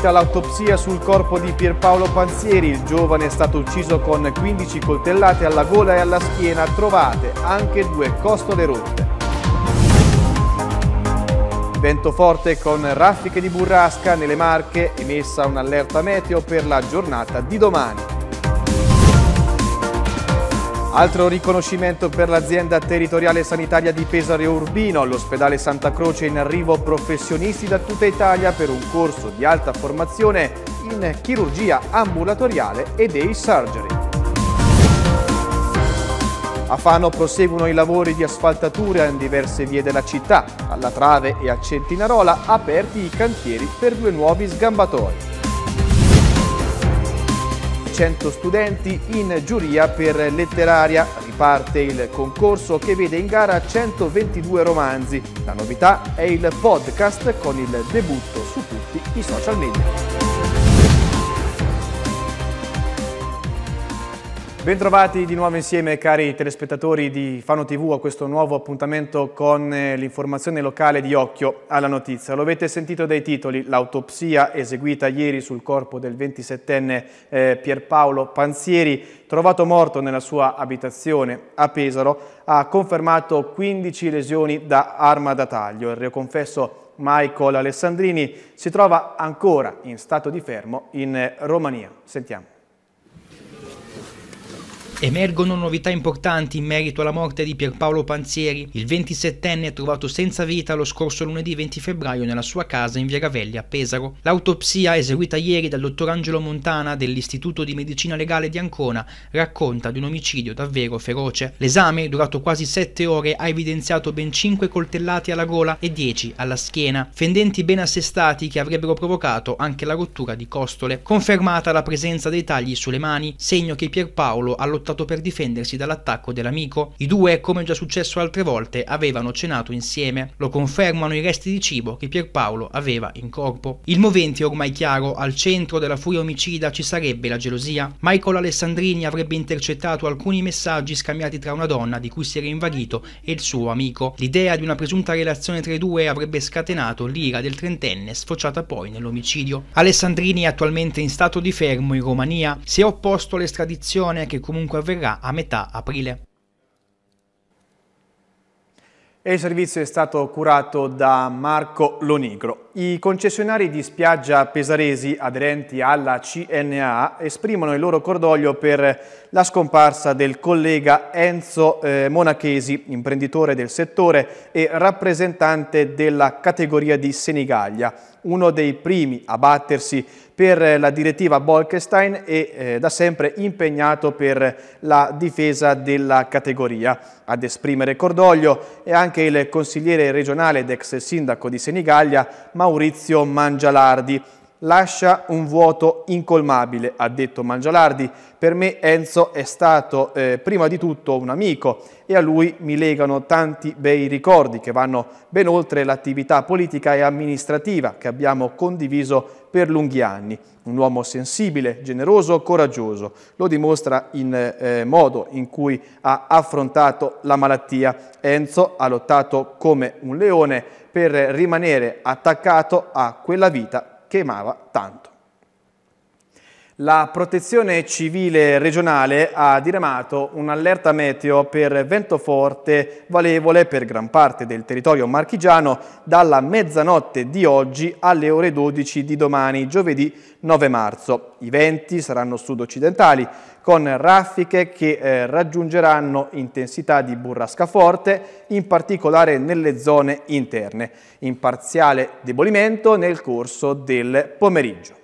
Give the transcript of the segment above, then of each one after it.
seguita l'autopsia sul corpo di Pierpaolo Panzieri, il giovane è stato ucciso con 15 coltellate alla gola e alla schiena, trovate anche due costole rotte. Vento forte con raffiche di burrasca nelle Marche, emessa un'allerta meteo per la giornata di domani. Altro riconoscimento per l'azienda territoriale sanitaria di Pesare Urbino, l'ospedale Santa Croce in arrivo professionisti da tutta Italia per un corso di alta formazione in chirurgia ambulatoriale e day surgery. A Fano proseguono i lavori di asfaltatura in diverse vie della città, alla Trave e a Centinarola aperti i cantieri per due nuovi sgambatori. 100 studenti in giuria per letteraria. Riparte il concorso che vede in gara 122 romanzi. La novità è il podcast con il debutto su tutti i social media. Bentrovati di nuovo insieme cari telespettatori di Fano TV a questo nuovo appuntamento con eh, l'informazione locale di Occhio alla Notizia. Lo avete sentito dai titoli, l'autopsia eseguita ieri sul corpo del 27enne eh, Pierpaolo Panzieri, trovato morto nella sua abitazione a Pesaro, ha confermato 15 lesioni da arma da taglio. Il reo confesso Michael Alessandrini si trova ancora in stato di fermo in eh, Romania. Sentiamo. Emergono novità importanti in merito alla morte di Pierpaolo Panzieri, il 27enne trovato senza vita lo scorso lunedì 20 febbraio nella sua casa in Via Gavelli a Pesaro. L'autopsia eseguita ieri dal dottor Angelo Montana dell'Istituto di Medicina Legale di Ancona racconta di un omicidio davvero feroce. L'esame, durato quasi 7 ore, ha evidenziato ben 5 coltellati alla gola e 10 alla schiena, fendenti ben assestati che avrebbero provocato anche la rottura di costole. Confermata la presenza dei tagli sulle mani, segno che Pierpaolo ha lottato adottato per difendersi dall'attacco dell'amico. I due, come già successo altre volte, avevano cenato insieme. Lo confermano i resti di cibo che Pierpaolo aveva in corpo. Il movente è ormai chiaro, al centro della furia omicida ci sarebbe la gelosia. Michael Alessandrini avrebbe intercettato alcuni messaggi scambiati tra una donna di cui si era invaghito e il suo amico. L'idea di una presunta relazione tra i due avrebbe scatenato l'ira del trentenne, sfociata poi nell'omicidio. Alessandrini è attualmente in stato di fermo in Romania. Si è opposto all'estradizione che comunque avverrà a metà aprile. E il servizio è stato curato da Marco Lonigro. I concessionari di spiaggia pesaresi aderenti alla CNA esprimono il loro cordoglio per la scomparsa del collega Enzo eh, Monachesi, imprenditore del settore e rappresentante della categoria di Senigallia, uno dei primi a battersi per la direttiva Bolkestein e eh, da sempre impegnato per la difesa della categoria. Ad esprimere cordoglio è anche il consigliere regionale ed ex sindaco di Senigallia Maurizio Mangialardi. Lascia un vuoto incolmabile, ha detto Mangialardi. Per me Enzo è stato eh, prima di tutto un amico e a lui mi legano tanti bei ricordi che vanno ben oltre l'attività politica e amministrativa che abbiamo condiviso per lunghi anni. Un uomo sensibile, generoso, coraggioso. Lo dimostra in eh, modo in cui ha affrontato la malattia. Enzo ha lottato come un leone per rimanere attaccato a quella vita che amava tanto. La protezione civile regionale ha diramato un'allerta meteo per vento forte valevole per gran parte del territorio marchigiano dalla mezzanotte di oggi alle ore 12 di domani, giovedì 9 marzo. I venti saranno sud-occidentali con raffiche che eh, raggiungeranno intensità di burrasca forte, in particolare nelle zone interne, in parziale debolimento nel corso del pomeriggio.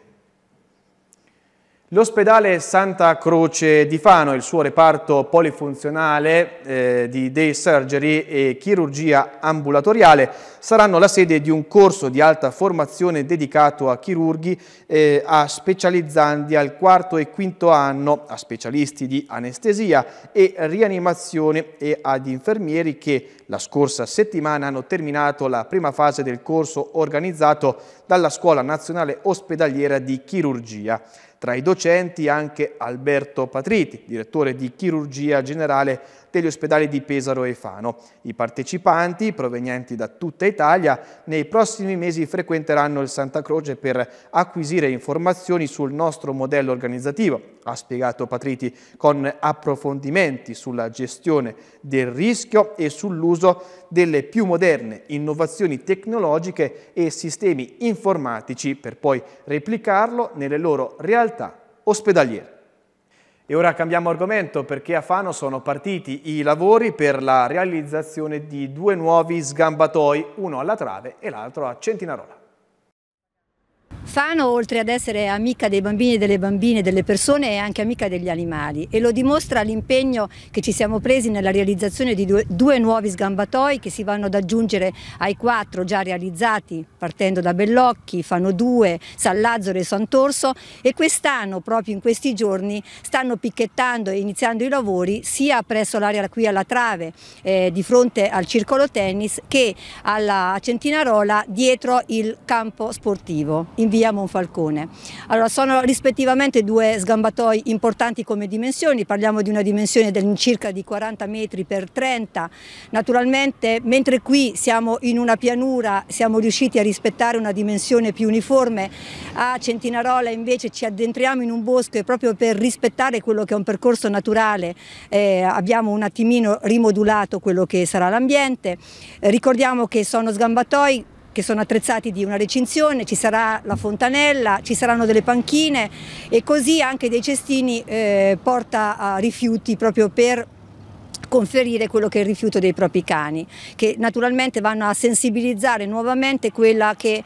L'ospedale Santa Croce di Fano e il suo reparto polifunzionale eh, di day surgery e chirurgia ambulatoriale saranno la sede di un corso di alta formazione dedicato a chirurghi, eh, a specializzandi al quarto e quinto anno, a specialisti di anestesia e rianimazione e ad infermieri che la scorsa settimana hanno terminato la prima fase del corso organizzato dalla Scuola Nazionale Ospedaliera di Chirurgia. Tra i docenti anche Alberto Patriti, direttore di chirurgia generale degli ospedali di Pesaro e Fano. I partecipanti, provenienti da tutta Italia, nei prossimi mesi frequenteranno il Santa Croce per acquisire informazioni sul nostro modello organizzativo, ha spiegato Patriti, con approfondimenti sulla gestione del rischio e sull'uso delle più moderne innovazioni tecnologiche e sistemi informatici per poi replicarlo nelle loro realtà ospedaliere. E ora cambiamo argomento perché a Fano sono partiti i lavori per la realizzazione di due nuovi sgambatoi, uno alla Trave e l'altro a Centinarola. Fano, oltre ad essere amica dei bambini e delle bambine, e delle persone, è anche amica degli animali e lo dimostra l'impegno che ci siamo presi nella realizzazione di due, due nuovi sgambatoi che si vanno ad aggiungere ai quattro già realizzati partendo da Bellocchi, Fano 2, San Lazzaro e Sant'Orso e quest'anno, proprio in questi giorni, stanno picchettando e iniziando i lavori sia presso l'area qui alla Trave, eh, di fronte al Circolo Tennis, che alla Centinarola dietro il campo sportivo. In via Monfalcone. Allora, sono rispettivamente due sgambatoi importanti come dimensioni, parliamo di una dimensione dell'incirca di 40 metri per 30. Naturalmente, mentre qui siamo in una pianura, siamo riusciti a rispettare una dimensione più uniforme, a Centinarola invece ci addentriamo in un bosco e proprio per rispettare quello che è un percorso naturale eh, abbiamo un attimino rimodulato quello che sarà l'ambiente. ricordiamo che sono sgambatoi che sono attrezzati di una recinzione, ci sarà la fontanella, ci saranno delle panchine e così anche dei cestini eh, porta a rifiuti proprio per conferire quello che è il rifiuto dei propri cani, che naturalmente vanno a sensibilizzare nuovamente quella che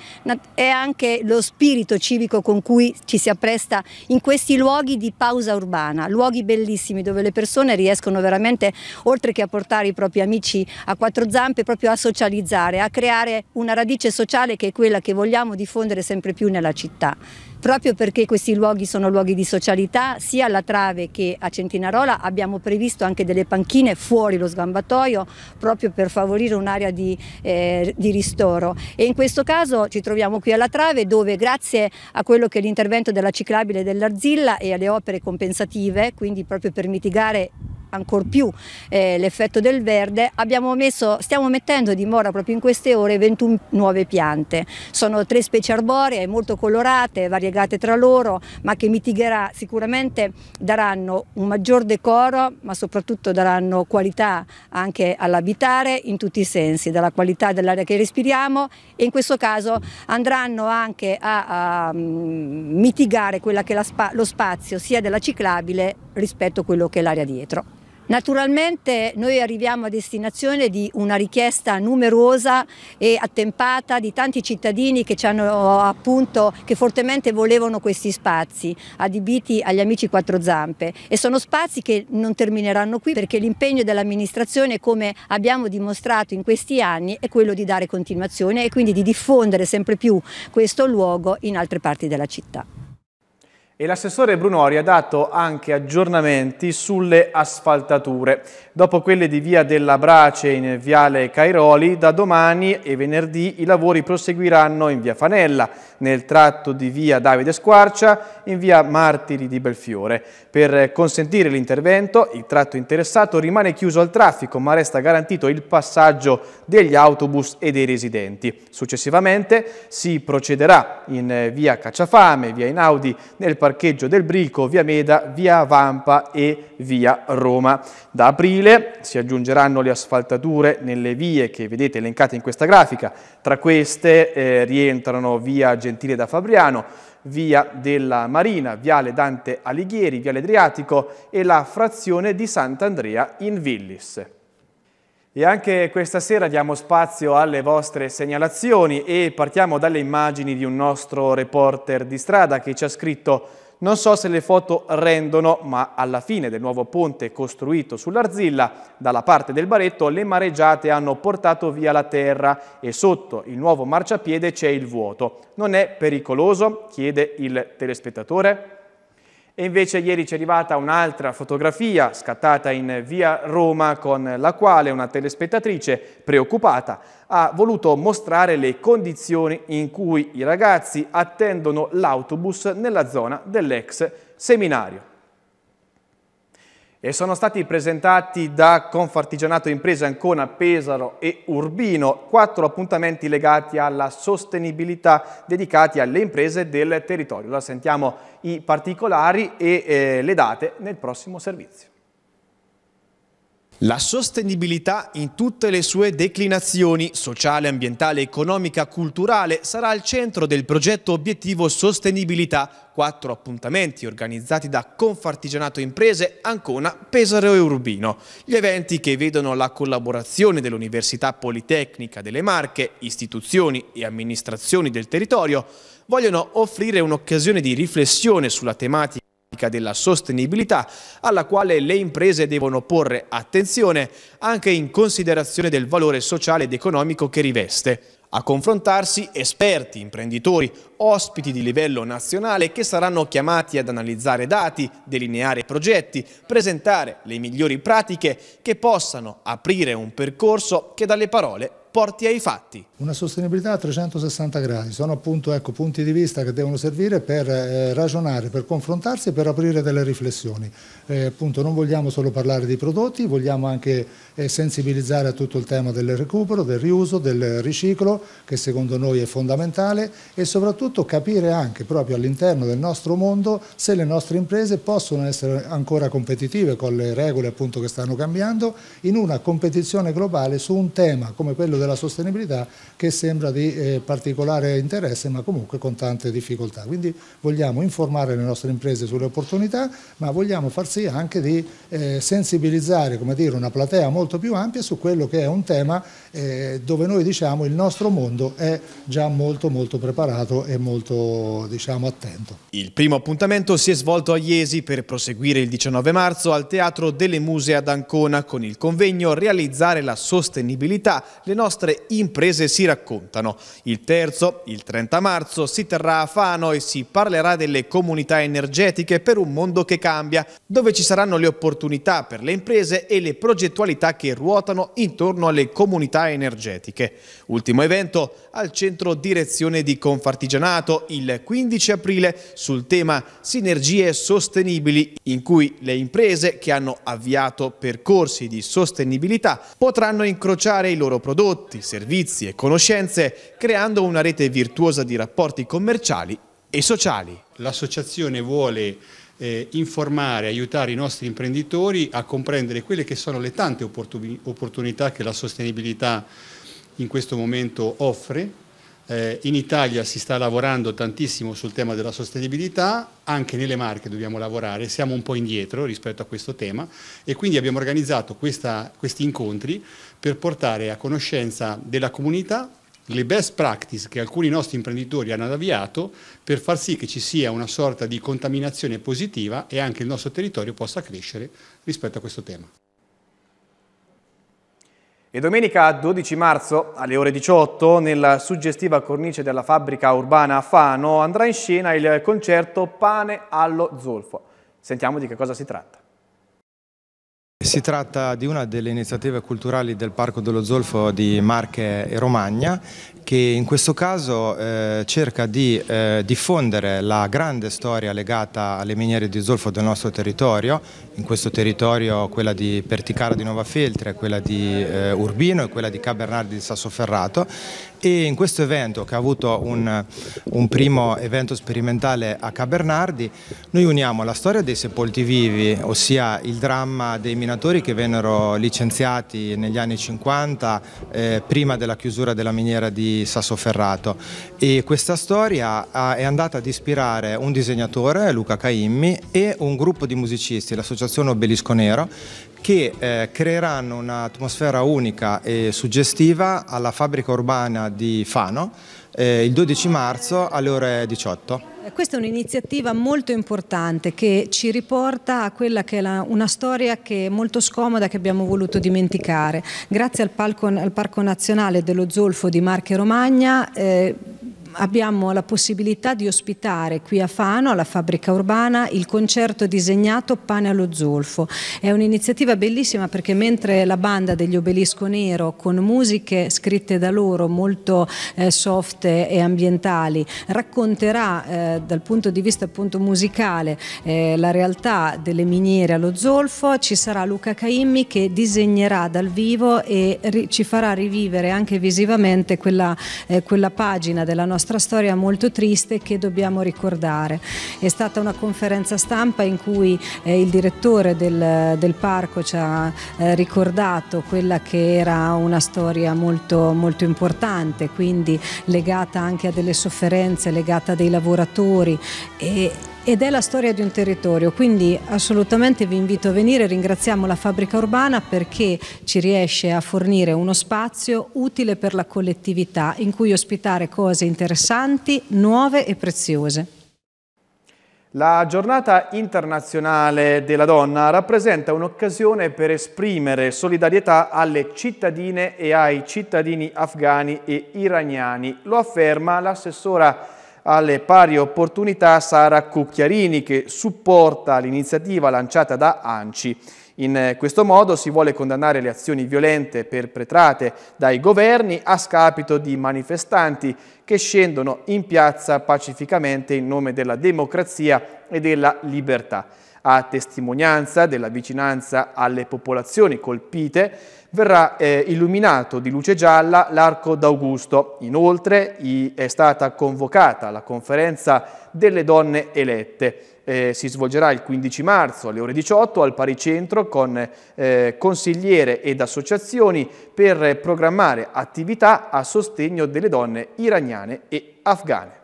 è anche lo spirito civico con cui ci si appresta in questi luoghi di pausa urbana, luoghi bellissimi dove le persone riescono veramente, oltre che a portare i propri amici a quattro zampe, proprio a socializzare, a creare una radice sociale che è quella che vogliamo diffondere sempre più nella città. Proprio perché questi luoghi sono luoghi di socialità, sia alla Trave che a Centinarola abbiamo previsto anche delle panchine fuori lo sgambatoio proprio per favorire un'area di, eh, di, ristoro e in questo caso ci troviamo qui alla Trave dove grazie a quello che è l'intervento della ciclabile dell'Arzilla e alle opere compensative, quindi proprio per mitigare ancor più eh, l'effetto del verde, messo, stiamo mettendo di mora proprio in queste ore 21 nuove piante. Sono tre specie arboree molto colorate, variegate tra loro, ma che mitigherà sicuramente daranno un maggior decoro, ma soprattutto daranno qualità anche all'abitare in tutti i sensi, dalla qualità dell'aria che respiriamo e in questo caso andranno anche a, a mitigare quella che è lo spazio sia della ciclabile rispetto a quello che è l'aria dietro. Naturalmente noi arriviamo a destinazione di una richiesta numerosa e attempata di tanti cittadini che, appunto, che fortemente volevano questi spazi adibiti agli amici quattro zampe e sono spazi che non termineranno qui perché l'impegno dell'amministrazione come abbiamo dimostrato in questi anni è quello di dare continuazione e quindi di diffondere sempre più questo luogo in altre parti della città e l'assessore Brunori ha dato anche aggiornamenti sulle asfaltature. Dopo quelle di via della Brace in viale Cairoli, da domani e venerdì i lavori proseguiranno in via Fanella, nel tratto di via Davide Squarcia, in via Martiri di Belfiore. Per consentire l'intervento, il tratto interessato rimane chiuso al traffico, ma resta garantito il passaggio degli autobus e dei residenti. Successivamente si procederà in eh, via Cacciafame, via Inaudi, nel parcheggio parcheggio del Brico, via Meda, via Vampa e via Roma. Da aprile si aggiungeranno le asfaltature nelle vie che vedete elencate in questa grafica, tra queste eh, rientrano via Gentile da Fabriano, via della Marina, viale Dante Alighieri, viale Adriatico e la frazione di Sant'Andrea in Villis. E anche questa sera diamo spazio alle vostre segnalazioni e partiamo dalle immagini di un nostro reporter di strada che ci ha scritto non so se le foto rendono, ma alla fine del nuovo ponte costruito sull'Arzilla, dalla parte del Baretto, le mareggiate hanno portato via la terra e sotto il nuovo marciapiede c'è il vuoto. Non è pericoloso? chiede il telespettatore. E invece ieri ci è arrivata un'altra fotografia scattata in via Roma con la quale una telespettatrice preoccupata ha voluto mostrare le condizioni in cui i ragazzi attendono l'autobus nella zona dell'ex seminario e sono stati presentati da Confartigianato Imprese Ancona, Pesaro e Urbino quattro appuntamenti legati alla sostenibilità dedicati alle imprese del territorio. Ora sentiamo i particolari e eh, le date nel prossimo servizio. La sostenibilità in tutte le sue declinazioni, sociale, ambientale, economica, culturale, sarà al centro del progetto Obiettivo Sostenibilità, quattro appuntamenti organizzati da Confartigianato Imprese, Ancona, Pesaro e Urbino. Gli eventi che vedono la collaborazione dell'Università Politecnica delle Marche, istituzioni e amministrazioni del territorio, vogliono offrire un'occasione di riflessione sulla tematica tematica della sostenibilità alla quale le imprese devono porre attenzione anche in considerazione del valore sociale ed economico che riveste. A confrontarsi esperti, imprenditori, ospiti di livello nazionale che saranno chiamati ad analizzare dati, delineare progetti, presentare le migliori pratiche che possano aprire un percorso che dalle parole porti ai fatti. Una sostenibilità a 360 gradi, sono appunto ecco, punti di vista che devono servire per eh, ragionare, per confrontarsi e per aprire delle riflessioni. Eh, appunto non vogliamo solo parlare di prodotti, vogliamo anche eh, sensibilizzare a tutto il tema del recupero, del riuso, del riciclo che secondo noi è fondamentale e soprattutto capire anche proprio all'interno del nostro mondo se le nostre imprese possono essere ancora competitive con le regole appunto che stanno cambiando in una competizione globale su un tema come quello della sostenibilità che sembra di eh, particolare interesse ma comunque con tante difficoltà. Quindi vogliamo informare le nostre imprese sulle opportunità ma vogliamo far sì anche di eh, sensibilizzare dire, una platea molto più ampia su quello che è un tema eh, dove noi diciamo il nostro mondo è già molto molto preparato e molto diciamo, attento. Il primo appuntamento si è svolto a Iesi per proseguire il 19 marzo al Teatro delle Muse ad Ancona con il convegno Realizzare la sostenibilità, le nostre nostre imprese si raccontano. Il terzo, il 30 marzo, si terrà a Fano e si parlerà delle comunità energetiche per un mondo che cambia, dove ci saranno le opportunità per le imprese e le progettualità che ruotano intorno alle comunità energetiche. Ultimo evento al centro direzione di Confartigianato il 15 aprile sul tema Sinergie sostenibili, in cui le imprese che hanno avviato percorsi di sostenibilità potranno incrociare i loro prodotti prodotti, servizi e conoscenze, creando una rete virtuosa di rapporti commerciali e sociali. L'associazione vuole eh, informare, aiutare i nostri imprenditori a comprendere quelle che sono le tante opportunità che la sostenibilità in questo momento offre eh, in Italia si sta lavorando tantissimo sul tema della sostenibilità, anche nelle marche dobbiamo lavorare, siamo un po' indietro rispetto a questo tema e quindi abbiamo organizzato questa, questi incontri per portare a conoscenza della comunità le best practice che alcuni nostri imprenditori hanno avviato per far sì che ci sia una sorta di contaminazione positiva e anche il nostro territorio possa crescere rispetto a questo tema. E domenica 12 marzo alle ore 18 nella suggestiva cornice della fabbrica urbana a Fano andrà in scena il concerto Pane allo zolfo. Sentiamo di che cosa si tratta. Si tratta di una delle iniziative culturali del Parco dello Zolfo di Marche e Romagna che in questo caso eh, cerca di eh, diffondere la grande storia legata alle miniere di zolfo del nostro territorio, in questo territorio quella di Perticara di Nova Feltre, quella di eh, Urbino e quella di Cabernardi di Sassoferrato e in questo evento, che ha avuto un, un, primo evento sperimentale a Cabernardi, noi uniamo la storia dei sepolti vivi, ossia il dramma dei minatori che vennero licenziati negli anni 50, eh, prima della chiusura della miniera di Sassoferrato. E questa storia ha, è andata ad ispirare un disegnatore, Luca Caimmi, e un gruppo di musicisti, l'associazione Obelisco Nero, che eh, creeranno un'atmosfera unica e suggestiva alla fabbrica urbana di Fano eh, il 12 marzo alle ore 18. Eh, questa è un'iniziativa molto importante che ci riporta a quella che è la, una storia che è molto scomoda che abbiamo voluto dimenticare. Grazie al, palco, al Parco Nazionale dello Zolfo di Marche Romagna eh, abbiamo la possibilità di ospitare qui a Fano, alla fabbrica urbana, il concerto disegnato Pane allo zolfo. È un'iniziativa bellissima perché mentre la banda degli Obelisco Nero con musiche scritte da loro molto eh, soft e ambientali racconterà eh, dal punto di vista appunto musicale eh, la realtà delle miniere allo zolfo, ci sarà Luca Caimmi che disegnerà dal vivo e ci farà rivivere anche visivamente quella, eh, quella pagina della nostra nostra storia molto triste che dobbiamo ricordare. È stata una conferenza stampa in cui eh, il direttore del, del, parco ci ha eh, ricordato quella che era una storia molto, molto importante, quindi legata anche a delle sofferenze, legata a dei lavoratori e, ed è la storia di un territorio, quindi assolutamente vi invito a venire, ringraziamo la fabbrica urbana perché ci riesce a fornire uno spazio utile per la collettività in cui ospitare cose interessanti interessanti, nuove e preziose. La giornata internazionale della donna rappresenta un'occasione per esprimere solidarietà alle cittadine e ai cittadini afghani e iraniani, lo afferma l'assessora alle pari opportunità Sara Cucchiarini che supporta l'iniziativa lanciata da ANCI. In eh, questo modo si vuole condannare le azioni violente perpetrate dai governi a scapito di manifestanti che scendono in piazza pacificamente in nome della democrazia e della libertà. A testimonianza della vicinanza alle popolazioni colpite verrà eh, illuminato di luce gialla l'arco d'Augusto. Inoltre è stata convocata la conferenza delle donne elette eh, si svolgerà il 15 marzo alle ore 18 al Paricentro con eh, consigliere ed associazioni per programmare attività a sostegno delle donne iraniane e afghane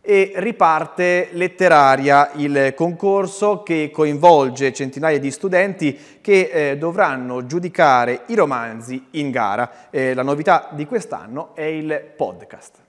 e riparte Letteraria, il concorso che coinvolge centinaia di studenti che eh, dovranno giudicare i romanzi in gara. Eh, la novità di quest'anno è il podcast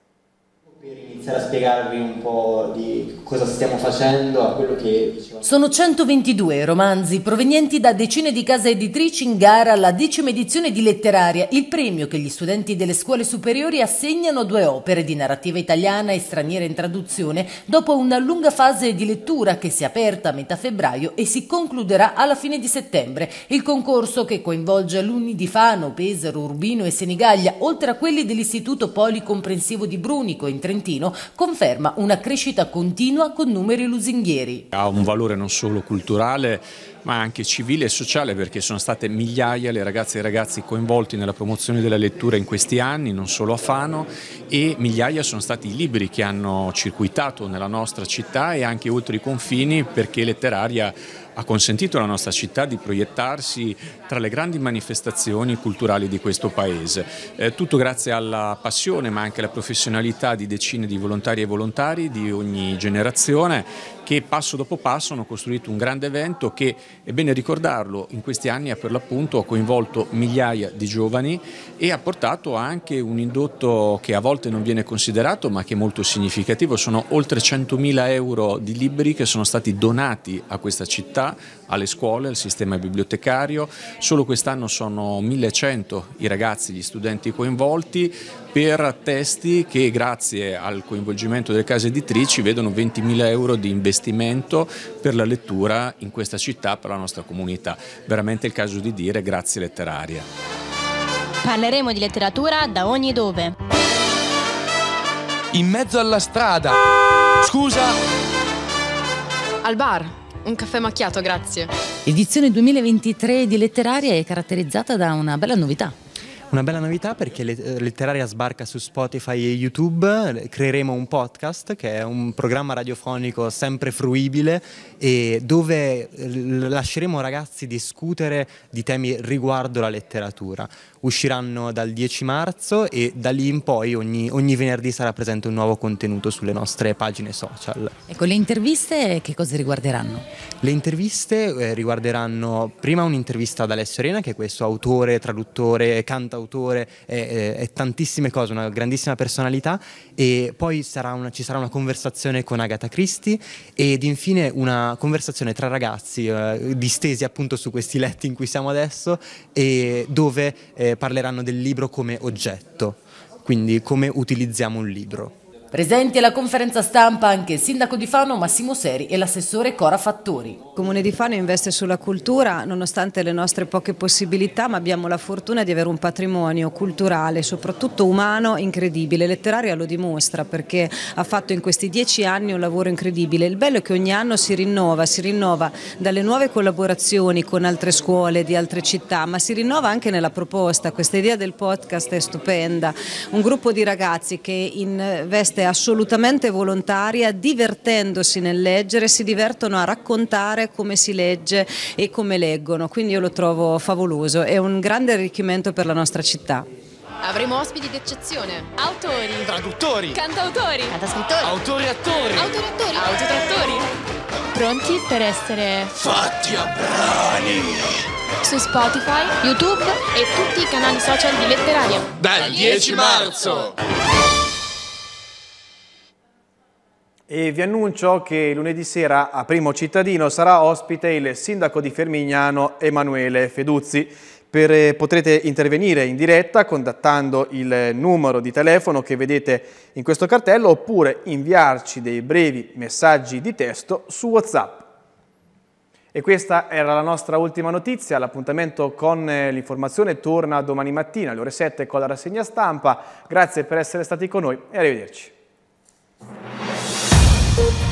per iniziare a spiegarvi un po' di cosa stiamo facendo, a quello che dicevamo. Sono 122 romanzi provenienti da decine di case editrici in gara alla decima edizione di Letteraria, il premio che gli studenti delle scuole superiori assegnano a due opere di narrativa italiana e straniera in traduzione dopo una lunga fase di lettura che si è aperta a metà febbraio e si concluderà alla fine di settembre. Il concorso che coinvolge alunni di Fano, Pesaro, Urbino e Senigallia, oltre a quelli dell'Istituto Policomprensivo di Brunico in Trentino conferma una crescita continua con numeri lusinghieri. Ha un valore non solo culturale ma anche civile e sociale perché sono state migliaia le ragazze e i ragazzi coinvolti nella promozione della lettura in questi anni, non solo a Fano, e migliaia sono stati i libri che hanno circuitato nella nostra città e anche oltre i confini perché letteraria ha consentito alla nostra città di proiettarsi tra le grandi manifestazioni culturali di questo paese. Eh, tutto grazie alla passione ma anche alla professionalità di decine di volontari e volontari di ogni generazione che passo dopo passo hanno costruito un grande evento che, è bene ricordarlo, in questi anni ha per l'appunto coinvolto migliaia di giovani e ha portato anche un indotto che a volte non viene considerato ma che è molto significativo, sono oltre 100.000 euro di libri che sono stati donati a questa città, alle scuole, al sistema bibliotecario, solo quest'anno sono 1.100 i ragazzi, gli studenti coinvolti per testi che grazie al coinvolgimento delle case editrici vedono 20.000 euro di investimento investimento per la lettura in questa città, per la nostra comunità. Veramente il caso di dire grazie letteraria. Parleremo di letteratura da ogni dove. In mezzo alla strada. Scusa. Al bar. Un caffè macchiato, grazie. Edizione 2023 di Letteraria è caratterizzata da una bella novità. Una bella novità perché eh, Letteraria sbarca su Spotify e YouTube, creeremo un podcast che è un programma radiofonico sempre fruibile e dove eh, lasceremo ragazzi discutere di temi riguardo la letteratura usciranno dal 10 marzo e da lì in poi ogni, ogni venerdì sarà presente un nuovo contenuto sulle nostre pagine social. Ecco, le interviste che cosa riguarderanno? Le interviste eh, riguarderanno prima un'intervista ad Alessio Arena che è questo autore, traduttore, cantautore è, eh, tantissime cose, una grandissima personalità e poi sarà una, ci sarà una conversazione con Agatha Christie ed infine una conversazione tra ragazzi eh, distesi appunto su questi letti in cui siamo adesso e dove eh, eh, parleranno del libro come oggetto, quindi come utilizziamo un libro. Presenti alla conferenza stampa anche il sindaco di Fano Massimo Seri e l'assessore Cora Fattori. Il comune di Fano investe sulla cultura nonostante le nostre poche possibilità ma abbiamo la fortuna di avere un patrimonio culturale soprattutto umano incredibile. Letteraria lo dimostra perché ha fatto in questi dieci anni un lavoro incredibile. Il bello è che ogni anno si rinnova, si rinnova dalle nuove collaborazioni con altre scuole di altre città ma si rinnova anche nella proposta. Questa idea del podcast è stupenda. Un gruppo di ragazzi che investe è assolutamente volontaria, divertendosi nel leggere, si divertono a raccontare come si legge e come leggono, quindi io lo trovo favoloso, è un grande arricchimento per la nostra città. Avremo ospiti d'eccezione, autori, traduttori, cantautori, cantascrittori, autori attori, autori attori, autotrattori. Pronti per essere fatti a brani su Spotify, YouTube e tutti i canali social di Letteraria. Dal 10 marzo. E vi annuncio che lunedì sera a Primo Cittadino sarà ospite il sindaco di Fermignano Emanuele Feduzzi. Per, eh, potrete intervenire in diretta contattando il numero di telefono che vedete in questo cartello oppure inviarci dei brevi messaggi di testo su WhatsApp. E questa era la nostra ultima notizia, l'appuntamento con eh, l'informazione torna domani mattina alle ore 7 con la rassegna stampa. Grazie per essere stati con noi e arrivederci. Thank you.